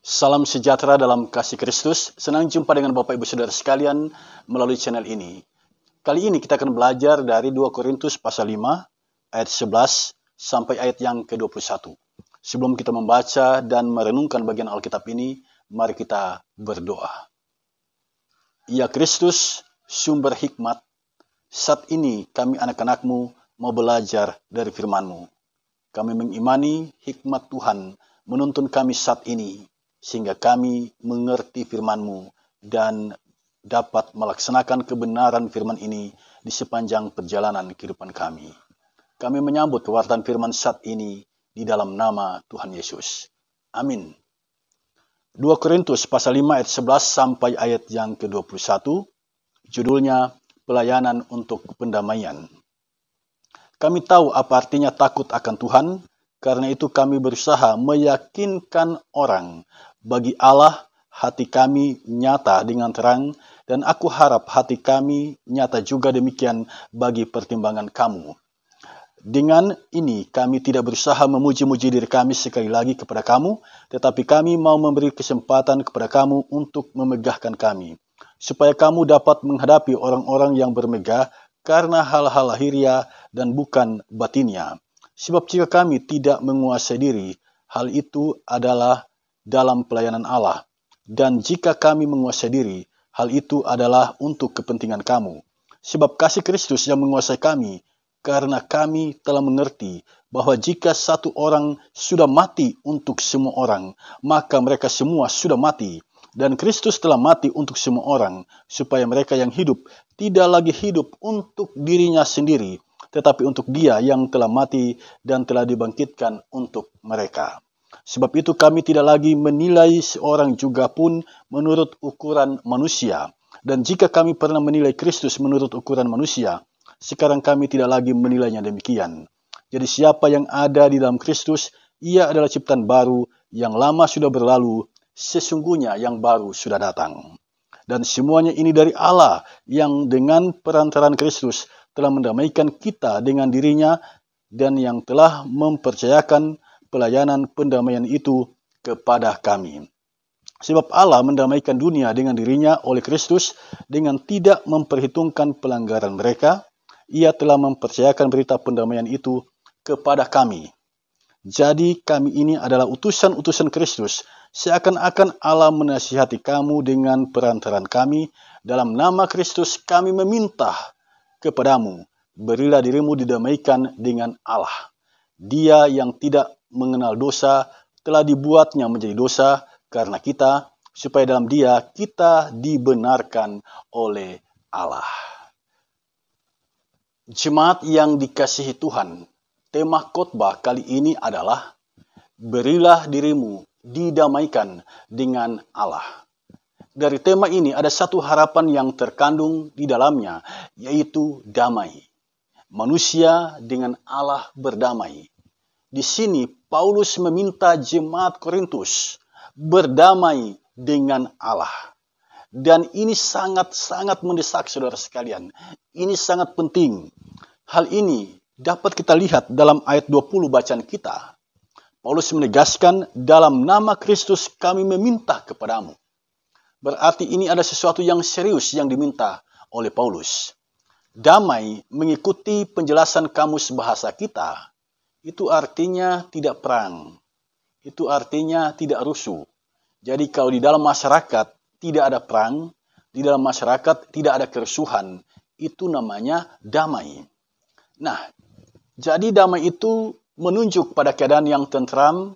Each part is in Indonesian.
Salam sejahtera dalam kasih Kristus. Senang jumpa dengan Bapak Ibu Saudara sekalian melalui channel ini. Kali ini kita akan belajar dari 2 Korintus pasal 5 ayat 11 sampai ayat yang ke-21. Sebelum kita membaca dan merenungkan bagian Alkitab ini, mari kita berdoa. Ya Kristus, sumber hikmat, saat ini kami anak-anakmu mau belajar dari firman-Mu. Kami mengimani hikmat Tuhan menuntun kami saat ini sehingga kami mengerti firman-Mu dan dapat melaksanakan kebenaran firman ini di sepanjang perjalanan kehidupan kami. Kami menyambut kewartaan firman saat ini di dalam nama Tuhan Yesus. Amin. 2 Korintus pasal 5 ayat 11 sampai ayat yang ke-21, judulnya Pelayanan untuk Pendamaian. Kami tahu apa artinya takut akan Tuhan, karena itu kami berusaha meyakinkan orang bagi Allah, hati kami nyata dengan terang, dan aku harap hati kami nyata juga demikian bagi pertimbangan kamu. Dengan ini, kami tidak berusaha memuji-muji diri kami sekali lagi kepada kamu, tetapi kami mau memberi kesempatan kepada kamu untuk memegahkan kami, supaya kamu dapat menghadapi orang-orang yang bermegah karena hal-hal lahiriah dan bukan batinnya. Sebab jika kami tidak menguasai diri, hal itu adalah dalam pelayanan Allah, dan jika kami menguasai diri, hal itu adalah untuk kepentingan kamu. Sebab kasih Kristus yang menguasai kami, karena kami telah mengerti bahwa jika satu orang sudah mati untuk semua orang, maka mereka semua sudah mati. Dan Kristus telah mati untuk semua orang, supaya mereka yang hidup tidak lagi hidup untuk dirinya sendiri, tetapi untuk Dia yang telah mati dan telah dibangkitkan untuk mereka. Sebab itu kami tidak lagi menilai seorang juga pun menurut ukuran manusia. Dan jika kami pernah menilai Kristus menurut ukuran manusia, sekarang kami tidak lagi menilainya demikian. Jadi siapa yang ada di dalam Kristus, ia adalah ciptaan baru, yang lama sudah berlalu, sesungguhnya yang baru sudah datang. Dan semuanya ini dari Allah yang dengan perantaran Kristus telah mendamaikan kita dengan dirinya dan yang telah mempercayakan pelayanan pendamaian itu kepada kami. Sebab Allah mendamaikan dunia dengan dirinya oleh Kristus dengan tidak memperhitungkan pelanggaran mereka, ia telah mempercayakan berita pendamaian itu kepada kami. Jadi kami ini adalah utusan-utusan Kristus, seakan-akan Allah menasihati kamu dengan perantaran kami. Dalam nama Kristus kami meminta kepadamu, berilah dirimu didamaikan dengan Allah. Dia yang tidak mengenal dosa telah dibuatnya menjadi dosa karena kita, supaya dalam dia kita dibenarkan oleh Allah. Jemaat yang dikasihi Tuhan, tema khotbah kali ini adalah Berilah dirimu didamaikan dengan Allah. Dari tema ini ada satu harapan yang terkandung di dalamnya, yaitu damai. Manusia dengan Allah berdamai di sini Paulus meminta jemaat Korintus berdamai dengan Allah. Dan ini sangat-sangat mendesak saudara sekalian. Ini sangat penting. Hal ini dapat kita lihat dalam ayat 20 bacaan kita. Paulus menegaskan, dalam nama Kristus kami meminta kepadamu. Berarti ini ada sesuatu yang serius yang diminta oleh Paulus. Damai mengikuti penjelasan kamus bahasa kita itu artinya tidak perang. Itu artinya tidak rusuh. Jadi kalau di dalam masyarakat tidak ada perang, di dalam masyarakat tidak ada kerusuhan, itu namanya damai. Nah, jadi damai itu menunjuk pada keadaan yang tentram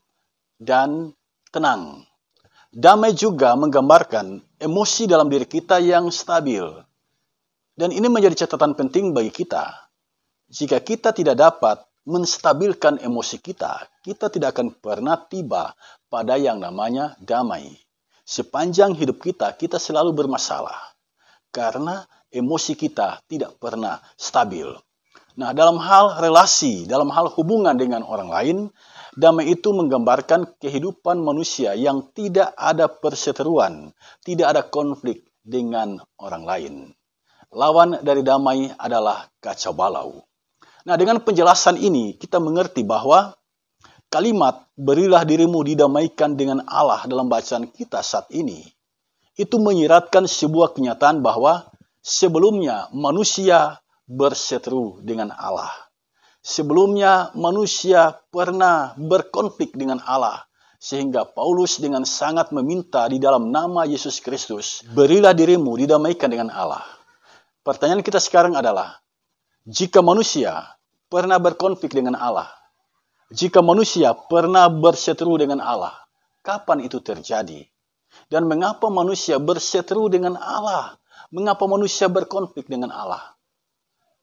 dan tenang. Damai juga menggambarkan emosi dalam diri kita yang stabil. Dan ini menjadi catatan penting bagi kita. Jika kita tidak dapat menstabilkan emosi kita, kita tidak akan pernah tiba pada yang namanya damai. Sepanjang hidup kita, kita selalu bermasalah karena emosi kita tidak pernah stabil. Nah, dalam hal relasi, dalam hal hubungan dengan orang lain, damai itu menggambarkan kehidupan manusia yang tidak ada perseteruan, tidak ada konflik dengan orang lain. Lawan dari damai adalah kacau balau. Nah, dengan penjelasan ini kita mengerti bahwa kalimat berilah dirimu didamaikan dengan Allah dalam bacaan kita saat ini itu menyiratkan sebuah kenyataan bahwa sebelumnya manusia berseteru dengan Allah. Sebelumnya manusia pernah berkonflik dengan Allah sehingga Paulus dengan sangat meminta di dalam nama Yesus Kristus, berilah dirimu didamaikan dengan Allah. Pertanyaan kita sekarang adalah, jika manusia pernah berkonflik dengan Allah, jika manusia pernah berseteru dengan Allah, kapan itu terjadi? Dan mengapa manusia berseteru dengan Allah? Mengapa manusia berkonflik dengan Allah?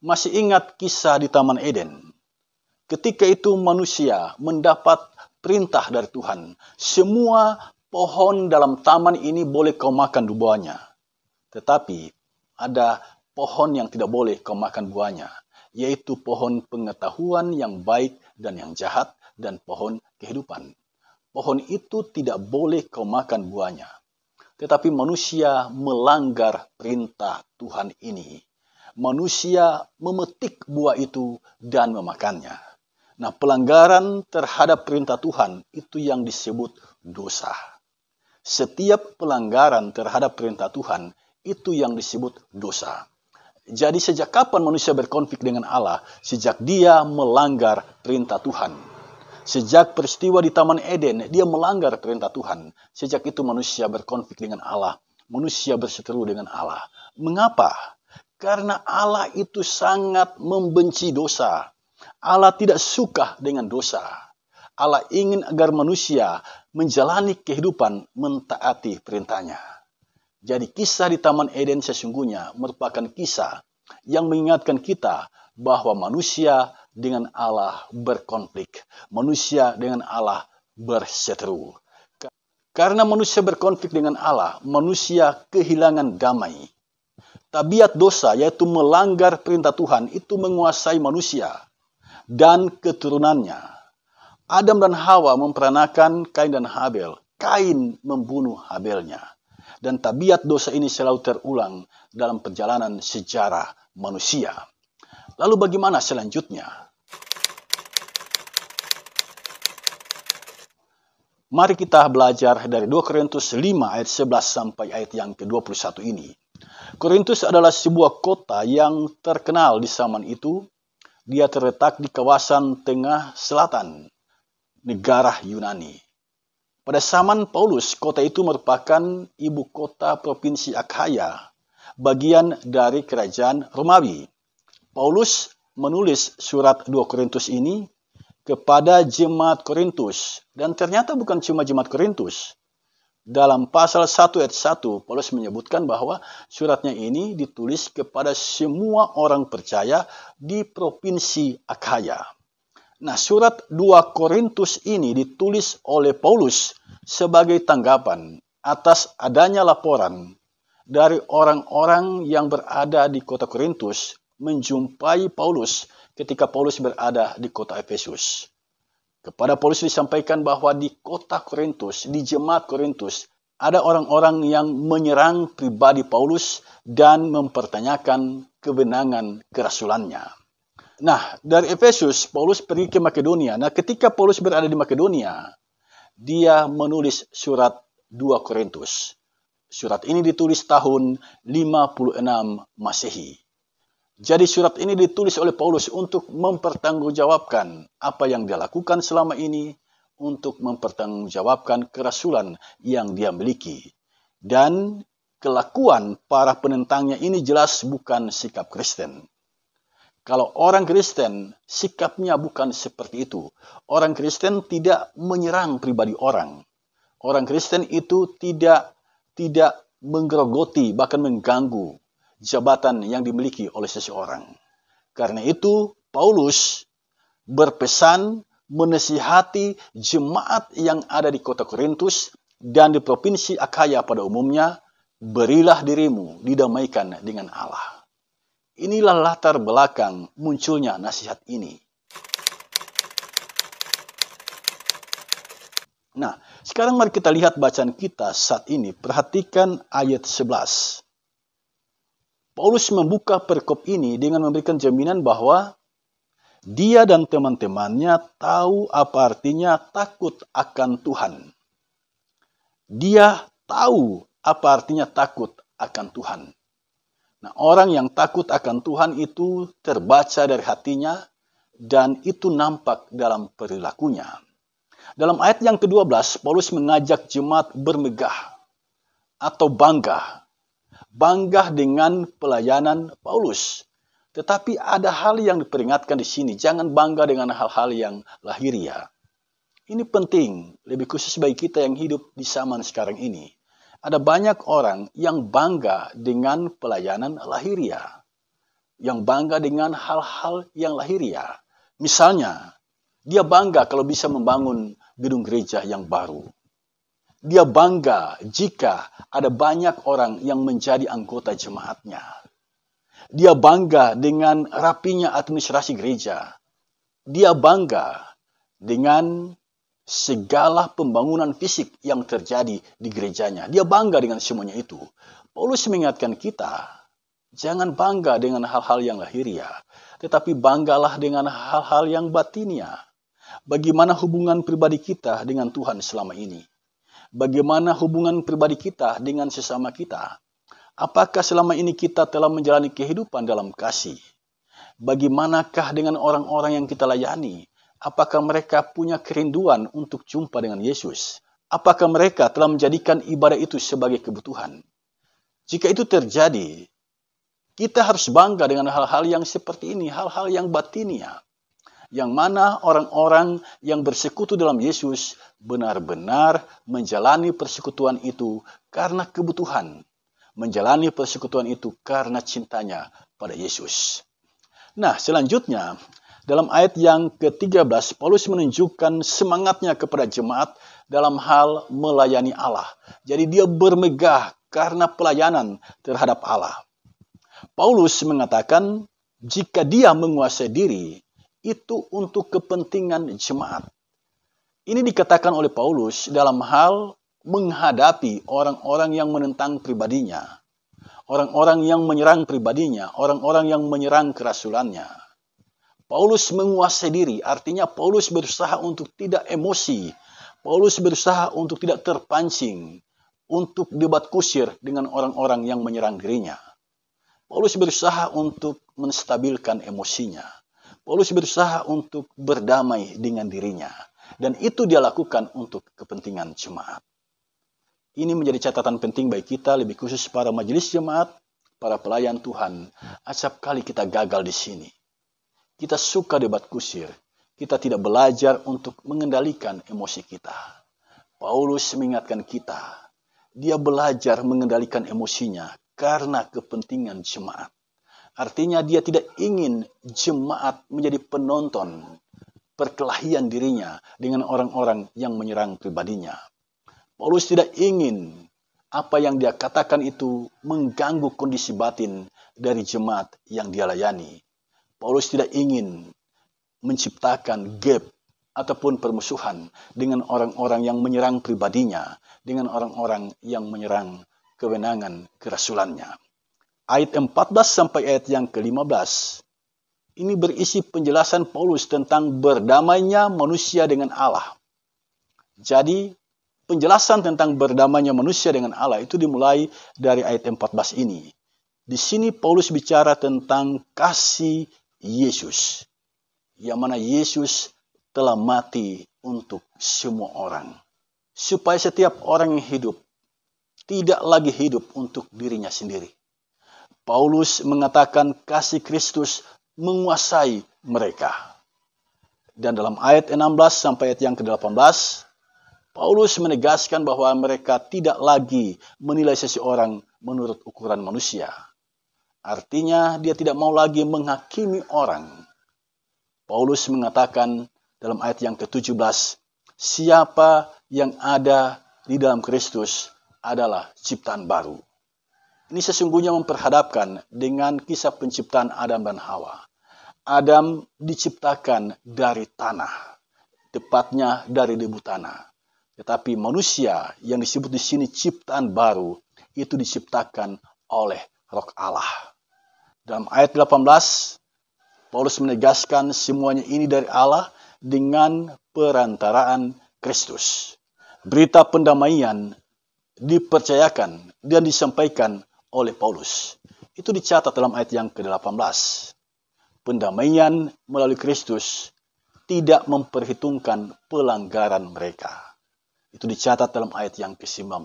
Masih ingat kisah di Taman Eden? Ketika itu manusia mendapat perintah dari Tuhan, semua pohon dalam taman ini boleh kau makan dubuannya. Tetapi ada pohon yang tidak boleh kau makan buahnya, yaitu pohon pengetahuan yang baik dan yang jahat dan pohon kehidupan. Pohon itu tidak boleh kau makan buahnya. Tetapi manusia melanggar perintah Tuhan ini. Manusia memetik buah itu dan memakannya. Nah, pelanggaran terhadap perintah Tuhan itu yang disebut dosa. Setiap pelanggaran terhadap perintah Tuhan itu yang disebut dosa. Jadi sejak kapan manusia berkonflik dengan Allah? Sejak dia melanggar perintah Tuhan. Sejak peristiwa di Taman Eden, dia melanggar perintah Tuhan. Sejak itu manusia berkonflik dengan Allah. Manusia berseteru dengan Allah. Mengapa? Karena Allah itu sangat membenci dosa. Allah tidak suka dengan dosa. Allah ingin agar manusia menjalani kehidupan mentaati perintahnya. Jadi kisah di Taman Eden sesungguhnya merupakan kisah yang mengingatkan kita bahwa manusia dengan Allah berkonflik, manusia dengan Allah berseteru. Karena manusia berkonflik dengan Allah, manusia kehilangan damai. Tabiat dosa yaitu melanggar perintah Tuhan itu menguasai manusia dan keturunannya. Adam dan Hawa memperanakan Kain dan Habel. Kain membunuh Habelnya dan tabiat dosa ini selalu terulang dalam perjalanan sejarah manusia. Lalu bagaimana selanjutnya? Mari kita belajar dari 2 Korintus 5 ayat 11 sampai ayat yang ke-21 ini. Korintus adalah sebuah kota yang terkenal di zaman itu. Dia terletak di kawasan tengah selatan negara Yunani. Pada zaman Paulus, kota itu merupakan ibu kota provinsi Akhaya, bagian dari kerajaan Romawi. Paulus menulis surat 2 Korintus ini kepada jemaat Korintus dan ternyata bukan cuma jemaat Korintus. Dalam pasal 1 ayat 1 Paulus menyebutkan bahwa suratnya ini ditulis kepada semua orang percaya di provinsi Akaya. Nah, surat 2 Korintus ini ditulis oleh Paulus sebagai tanggapan atas adanya laporan dari orang-orang yang berada di kota Korintus menjumpai Paulus ketika Paulus berada di kota Efesus. Kepada Paulus disampaikan bahwa di kota Korintus, di jemaat Korintus, ada orang-orang yang menyerang pribadi Paulus dan mempertanyakan kebenangan kerasulannya. Nah, dari Efesus, Paulus pergi ke Makedonia. Nah, ketika Paulus berada di Makedonia, dia menulis surat 2 Korintus. Surat ini ditulis tahun 56 Masehi. Jadi surat ini ditulis oleh Paulus untuk mempertanggungjawabkan apa yang dia lakukan selama ini, untuk mempertanggungjawabkan kerasulan yang dia miliki. Dan kelakuan para penentangnya ini jelas bukan sikap Kristen. Kalau orang Kristen, sikapnya bukan seperti itu. Orang Kristen tidak menyerang pribadi orang. Orang Kristen itu tidak tidak menggerogoti bahkan mengganggu jabatan yang dimiliki oleh seseorang. Karena itu Paulus berpesan menasihati jemaat yang ada di kota Korintus dan di provinsi Akaya pada umumnya, berilah dirimu didamaikan dengan Allah. Inilah latar belakang munculnya nasihat ini. Nah, sekarang mari kita lihat bacaan kita saat ini. Perhatikan ayat 11. Paulus membuka perkop ini dengan memberikan jaminan bahwa dia dan teman-temannya tahu apa artinya takut akan Tuhan. Dia tahu apa artinya takut akan Tuhan. Nah, orang yang takut akan Tuhan itu terbaca dari hatinya dan itu nampak dalam perilakunya. Dalam ayat yang ke-12, Paulus mengajak jemaat bermegah atau bangga. Bangga dengan pelayanan Paulus. Tetapi ada hal yang diperingatkan di sini, jangan bangga dengan hal-hal yang lahiriah. Ini penting, lebih khusus bagi kita yang hidup di zaman sekarang ini. Ada banyak orang yang bangga dengan pelayanan lahiriah, yang bangga dengan hal-hal yang lahiriah. Misalnya, dia bangga kalau bisa membangun gedung gereja yang baru. Dia bangga jika ada banyak orang yang menjadi anggota jemaatnya. Dia bangga dengan rapinya administrasi gereja. Dia bangga dengan segala pembangunan fisik yang terjadi di gerejanya. Dia bangga dengan semuanya itu. Paulus mengingatkan kita, jangan bangga dengan hal-hal yang lahiria, tetapi banggalah dengan hal-hal yang batinia. Bagaimana hubungan pribadi kita dengan Tuhan selama ini? Bagaimana hubungan pribadi kita dengan sesama kita? Apakah selama ini kita telah menjalani kehidupan dalam kasih? Bagaimanakah dengan orang-orang yang kita layani? Apakah mereka punya kerinduan untuk jumpa dengan Yesus? Apakah mereka telah menjadikan ibadah itu sebagai kebutuhan? Jika itu terjadi, kita harus bangga dengan hal-hal yang seperti ini, hal-hal yang batinia. Yang mana orang-orang yang bersekutu dalam Yesus benar-benar menjalani persekutuan itu karena kebutuhan. Menjalani persekutuan itu karena cintanya pada Yesus. Nah, selanjutnya dalam ayat yang ke-13, Paulus menunjukkan semangatnya kepada jemaat dalam hal melayani Allah. Jadi dia bermegah karena pelayanan terhadap Allah. Paulus mengatakan, jika dia menguasai diri, itu untuk kepentingan jemaat. Ini dikatakan oleh Paulus dalam hal menghadapi orang-orang yang menentang pribadinya, orang-orang yang menyerang pribadinya, orang-orang yang menyerang kerasulannya. Paulus menguasai diri, artinya Paulus berusaha untuk tidak emosi. Paulus berusaha untuk tidak terpancing, untuk debat kusir dengan orang-orang yang menyerang dirinya. Paulus berusaha untuk menstabilkan emosinya. Paulus berusaha untuk berdamai dengan dirinya. Dan itu dia lakukan untuk kepentingan jemaat. Ini menjadi catatan penting bagi kita, lebih khusus para majelis jemaat, para pelayan Tuhan. Acap kali kita gagal di sini kita suka debat kusir. Kita tidak belajar untuk mengendalikan emosi kita. Paulus mengingatkan kita, dia belajar mengendalikan emosinya karena kepentingan jemaat. Artinya dia tidak ingin jemaat menjadi penonton perkelahian dirinya dengan orang-orang yang menyerang pribadinya. Paulus tidak ingin apa yang dia katakan itu mengganggu kondisi batin dari jemaat yang dia layani Paulus tidak ingin menciptakan gap ataupun permusuhan dengan orang-orang yang menyerang pribadinya, dengan orang-orang yang menyerang kewenangan kerasulannya. Ayat 14 sampai ayat yang ke-15 ini berisi penjelasan Paulus tentang berdamainya manusia dengan Allah. Jadi, penjelasan tentang berdamainya manusia dengan Allah itu dimulai dari ayat 14 ini. Di sini Paulus bicara tentang kasih Yesus. Yang mana Yesus telah mati untuk semua orang. Supaya setiap orang yang hidup tidak lagi hidup untuk dirinya sendiri. Paulus mengatakan kasih Kristus menguasai mereka. Dan dalam ayat 16 sampai ayat yang ke-18, Paulus menegaskan bahwa mereka tidak lagi menilai seseorang menurut ukuran manusia Artinya dia tidak mau lagi menghakimi orang. Paulus mengatakan dalam ayat yang ke-17, siapa yang ada di dalam Kristus adalah ciptaan baru. Ini sesungguhnya memperhadapkan dengan kisah penciptaan Adam dan Hawa. Adam diciptakan dari tanah, tepatnya dari debu tanah. Tetapi manusia yang disebut di sini ciptaan baru itu diciptakan oleh Roh Allah. Dalam ayat 18, Paulus menegaskan semuanya ini dari Allah dengan perantaraan Kristus. Berita pendamaian dipercayakan dan disampaikan oleh Paulus. Itu dicatat dalam ayat yang ke-18. Pendamaian melalui Kristus tidak memperhitungkan pelanggaran mereka. Itu dicatat dalam ayat yang ke-19.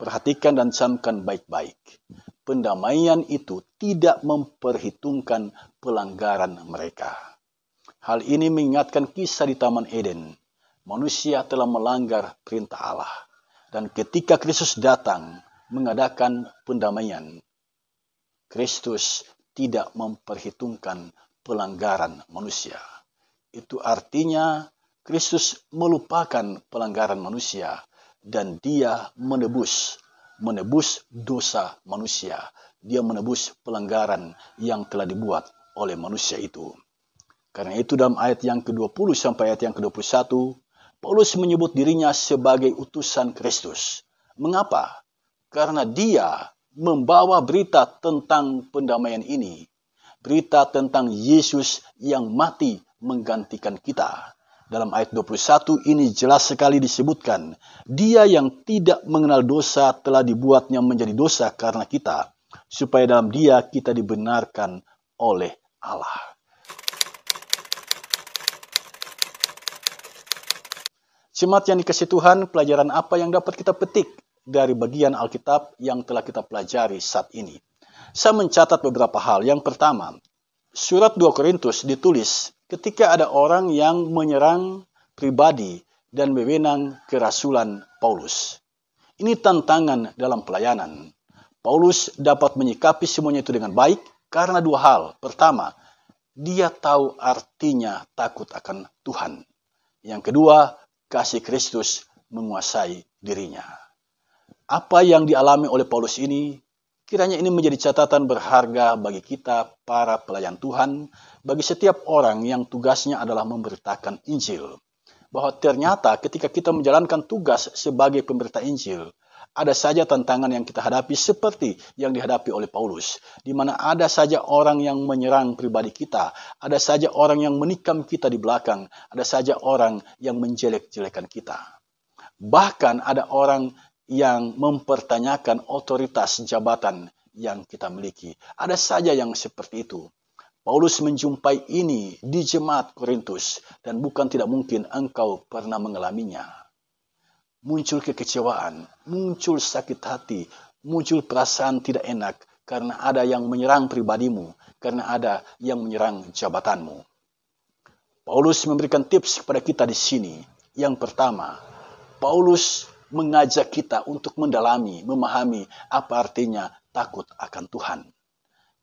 Perhatikan dan camkan baik-baik pendamaian itu tidak memperhitungkan pelanggaran mereka. Hal ini mengingatkan kisah di Taman Eden. Manusia telah melanggar perintah Allah. Dan ketika Kristus datang, mengadakan pendamaian. Kristus tidak memperhitungkan pelanggaran manusia. Itu artinya Kristus melupakan pelanggaran manusia dan dia menebus menebus dosa manusia. Dia menebus pelanggaran yang telah dibuat oleh manusia itu. Karena itu dalam ayat yang ke-20 sampai ayat yang ke-21, Paulus menyebut dirinya sebagai utusan Kristus. Mengapa? Karena dia membawa berita tentang pendamaian ini. Berita tentang Yesus yang mati menggantikan kita. Dalam ayat 21 ini jelas sekali disebutkan, dia yang tidak mengenal dosa telah dibuatnya menjadi dosa karena kita, supaya dalam dia kita dibenarkan oleh Allah. Jemaat yang dikasih Tuhan, pelajaran apa yang dapat kita petik dari bagian Alkitab yang telah kita pelajari saat ini? Saya mencatat beberapa hal. Yang pertama, surat 2 Korintus ditulis ketika ada orang yang menyerang pribadi dan wewenang kerasulan Paulus. Ini tantangan dalam pelayanan. Paulus dapat menyikapi semuanya itu dengan baik karena dua hal. Pertama, dia tahu artinya takut akan Tuhan. Yang kedua, kasih Kristus menguasai dirinya. Apa yang dialami oleh Paulus ini Kiranya ini menjadi catatan berharga bagi kita, para pelayan Tuhan, bagi setiap orang yang tugasnya adalah memberitakan Injil. Bahwa ternyata ketika kita menjalankan tugas sebagai pemberita Injil, ada saja tantangan yang kita hadapi seperti yang dihadapi oleh Paulus. Di mana ada saja orang yang menyerang pribadi kita, ada saja orang yang menikam kita di belakang, ada saja orang yang menjelek-jelekan kita. Bahkan ada orang yang mempertanyakan otoritas jabatan yang kita miliki. Ada saja yang seperti itu. Paulus menjumpai ini di jemaat Korintus dan bukan tidak mungkin engkau pernah mengalaminya. Muncul kekecewaan, muncul sakit hati, muncul perasaan tidak enak karena ada yang menyerang pribadimu, karena ada yang menyerang jabatanmu. Paulus memberikan tips kepada kita di sini. Yang pertama, Paulus mengajak kita untuk mendalami, memahami apa artinya takut akan Tuhan.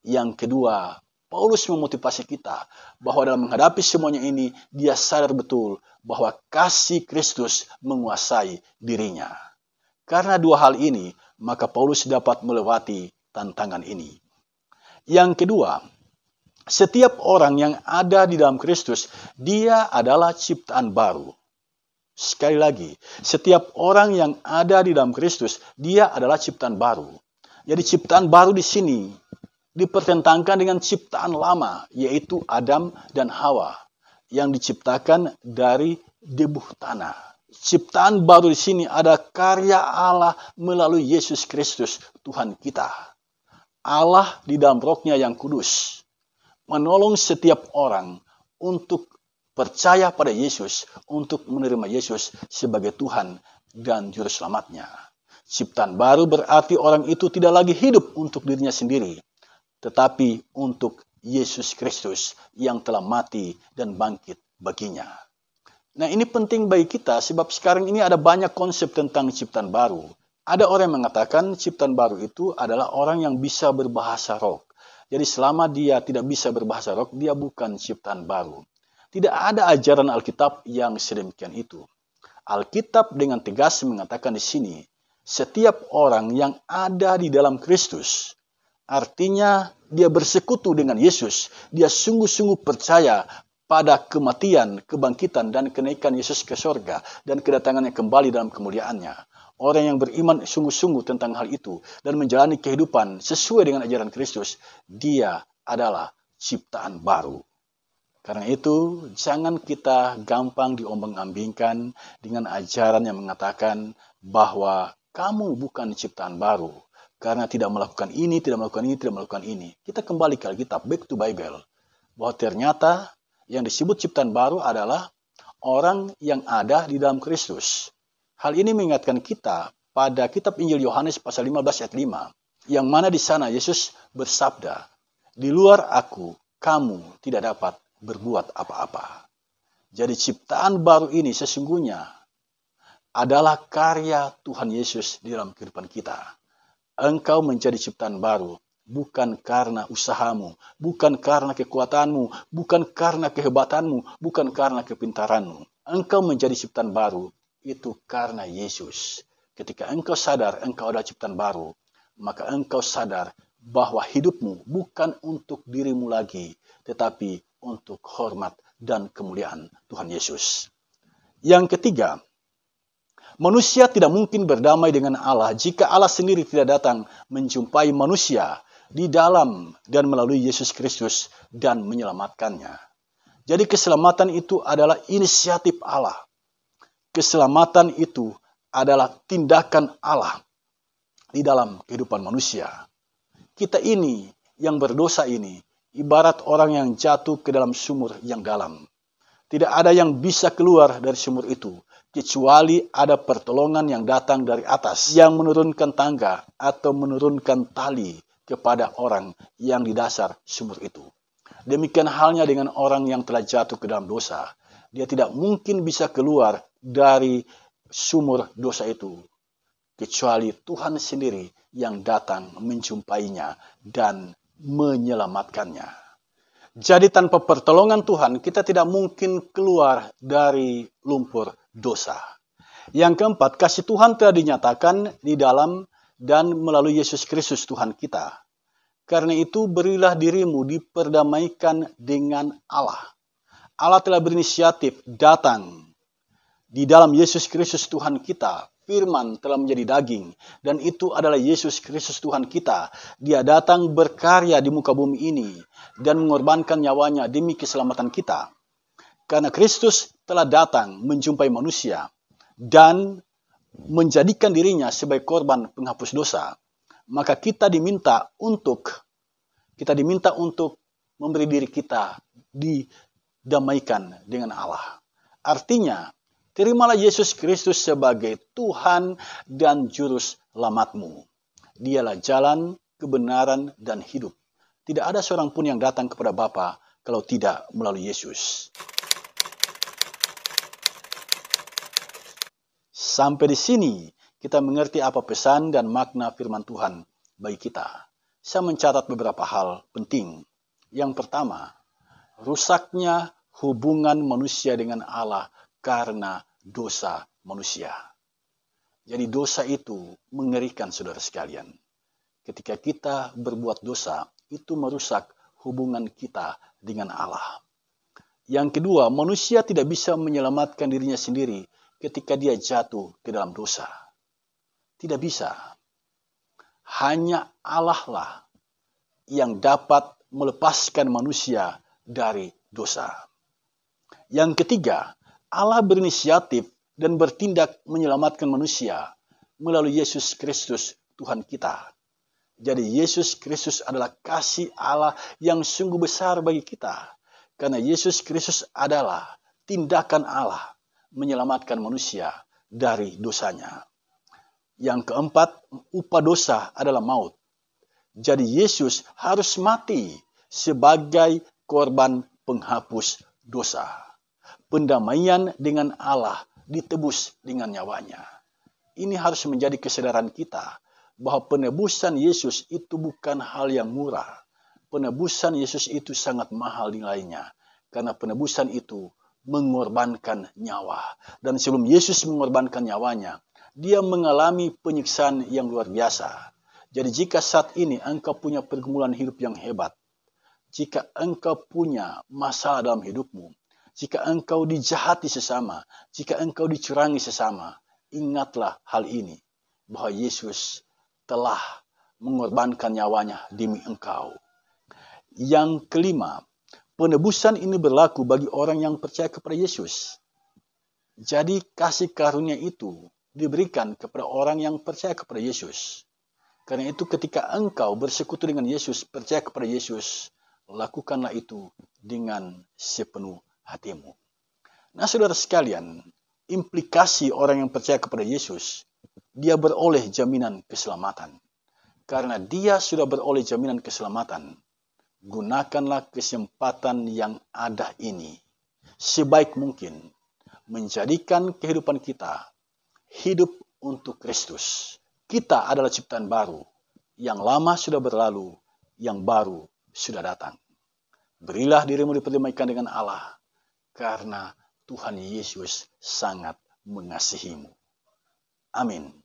Yang kedua, Paulus memotivasi kita bahwa dalam menghadapi semuanya ini, dia sadar betul bahwa kasih Kristus menguasai dirinya. Karena dua hal ini, maka Paulus dapat melewati tantangan ini. Yang kedua, setiap orang yang ada di dalam Kristus, dia adalah ciptaan baru. Sekali lagi, setiap orang yang ada di dalam Kristus, dia adalah ciptaan baru. Jadi ciptaan baru di sini dipertentangkan dengan ciptaan lama, yaitu Adam dan Hawa yang diciptakan dari debu tanah. Ciptaan baru di sini ada karya Allah melalui Yesus Kristus, Tuhan kita. Allah di dalam rohnya yang kudus menolong setiap orang untuk percaya pada Yesus untuk menerima Yesus sebagai Tuhan dan Juru Selamatnya. Ciptaan baru berarti orang itu tidak lagi hidup untuk dirinya sendiri, tetapi untuk Yesus Kristus yang telah mati dan bangkit baginya. Nah ini penting bagi kita sebab sekarang ini ada banyak konsep tentang ciptaan baru. Ada orang yang mengatakan ciptaan baru itu adalah orang yang bisa berbahasa roh. Jadi selama dia tidak bisa berbahasa roh, dia bukan ciptaan baru. Tidak ada ajaran Alkitab yang sedemikian itu. Alkitab dengan tegas mengatakan di sini, setiap orang yang ada di dalam Kristus, artinya dia bersekutu dengan Yesus, dia sungguh-sungguh percaya pada kematian, kebangkitan, dan kenaikan Yesus ke sorga, dan kedatangannya kembali dalam kemuliaannya. Orang yang beriman sungguh-sungguh tentang hal itu dan menjalani kehidupan sesuai dengan ajaran Kristus, dia adalah ciptaan baru. Karena itu, jangan kita gampang diombang-ambingkan dengan ajaran yang mengatakan bahwa kamu bukan ciptaan baru. Karena tidak melakukan ini, tidak melakukan ini, tidak melakukan ini. Kita kembali ke Alkitab, back to Bible. Bahwa ternyata yang disebut ciptaan baru adalah orang yang ada di dalam Kristus. Hal ini mengingatkan kita pada kitab Injil Yohanes pasal 15 ayat 5. Yang mana di sana Yesus bersabda, Di luar aku, kamu tidak dapat berbuat apa-apa. Jadi ciptaan baru ini sesungguhnya adalah karya Tuhan Yesus di dalam kehidupan kita. Engkau menjadi ciptaan baru bukan karena usahamu, bukan karena kekuatanmu, bukan karena kehebatanmu, bukan karena kepintaranmu. Engkau menjadi ciptaan baru itu karena Yesus. Ketika engkau sadar engkau adalah ciptaan baru, maka engkau sadar bahwa hidupmu bukan untuk dirimu lagi, tetapi untuk hormat dan kemuliaan Tuhan Yesus. Yang ketiga, manusia tidak mungkin berdamai dengan Allah jika Allah sendiri tidak datang menjumpai manusia di dalam dan melalui Yesus Kristus dan menyelamatkannya. Jadi keselamatan itu adalah inisiatif Allah. Keselamatan itu adalah tindakan Allah di dalam kehidupan manusia. Kita ini yang berdosa ini ibarat orang yang jatuh ke dalam sumur yang dalam. Tidak ada yang bisa keluar dari sumur itu, kecuali ada pertolongan yang datang dari atas, yang menurunkan tangga atau menurunkan tali kepada orang yang di dasar sumur itu. Demikian halnya dengan orang yang telah jatuh ke dalam dosa. Dia tidak mungkin bisa keluar dari sumur dosa itu. Kecuali Tuhan sendiri yang datang menjumpainya dan menyelamatkannya. Jadi tanpa pertolongan Tuhan kita tidak mungkin keluar dari lumpur dosa. Yang keempat, kasih Tuhan telah dinyatakan di dalam dan melalui Yesus Kristus Tuhan kita. Karena itu berilah dirimu diperdamaikan dengan Allah. Allah telah berinisiatif datang di dalam Yesus Kristus Tuhan kita, firman telah menjadi daging dan itu adalah Yesus Kristus Tuhan kita. Dia datang berkarya di muka bumi ini dan mengorbankan nyawanya demi keselamatan kita. Karena Kristus telah datang menjumpai manusia dan menjadikan dirinya sebagai korban penghapus dosa, maka kita diminta untuk kita diminta untuk memberi diri kita didamaikan dengan Allah. Artinya, Terimalah Yesus Kristus sebagai Tuhan dan Juru Selamatmu. Dialah jalan, kebenaran, dan hidup. Tidak ada seorang pun yang datang kepada Bapa kalau tidak melalui Yesus. Sampai di sini kita mengerti apa pesan dan makna firman Tuhan bagi kita. Saya mencatat beberapa hal penting. Yang pertama, rusaknya hubungan manusia dengan Allah karena dosa manusia. Jadi dosa itu mengerikan saudara sekalian. Ketika kita berbuat dosa, itu merusak hubungan kita dengan Allah. Yang kedua, manusia tidak bisa menyelamatkan dirinya sendiri ketika dia jatuh ke dalam dosa. Tidak bisa. Hanya Allah lah yang dapat melepaskan manusia dari dosa. Yang ketiga, Allah berinisiatif dan bertindak menyelamatkan manusia melalui Yesus Kristus, Tuhan kita. Jadi Yesus Kristus adalah kasih Allah yang sungguh besar bagi kita. Karena Yesus Kristus adalah tindakan Allah menyelamatkan manusia dari dosanya. Yang keempat, upah dosa adalah maut. Jadi Yesus harus mati sebagai korban penghapus dosa pendamaian dengan Allah ditebus dengan nyawanya. Ini harus menjadi kesadaran kita bahwa penebusan Yesus itu bukan hal yang murah. Penebusan Yesus itu sangat mahal nilainya karena penebusan itu mengorbankan nyawa. Dan sebelum Yesus mengorbankan nyawanya, dia mengalami penyiksaan yang luar biasa. Jadi jika saat ini engkau punya pergumulan hidup yang hebat, jika engkau punya masalah dalam hidupmu, jika engkau dijahati sesama, jika engkau dicurangi sesama, ingatlah hal ini bahwa Yesus telah mengorbankan nyawanya demi engkau. Yang kelima, penebusan ini berlaku bagi orang yang percaya kepada Yesus. Jadi kasih karunia itu diberikan kepada orang yang percaya kepada Yesus. Karena itu ketika engkau bersekutu dengan Yesus, percaya kepada Yesus, lakukanlah itu dengan sepenuh hatimu. Nah, saudara sekalian, implikasi orang yang percaya kepada Yesus, dia beroleh jaminan keselamatan. Karena dia sudah beroleh jaminan keselamatan, gunakanlah kesempatan yang ada ini sebaik mungkin menjadikan kehidupan kita hidup untuk Kristus. Kita adalah ciptaan baru, yang lama sudah berlalu, yang baru sudah datang. Berilah dirimu diperdamaikan dengan Allah karena Tuhan Yesus sangat mengasihimu. Amin.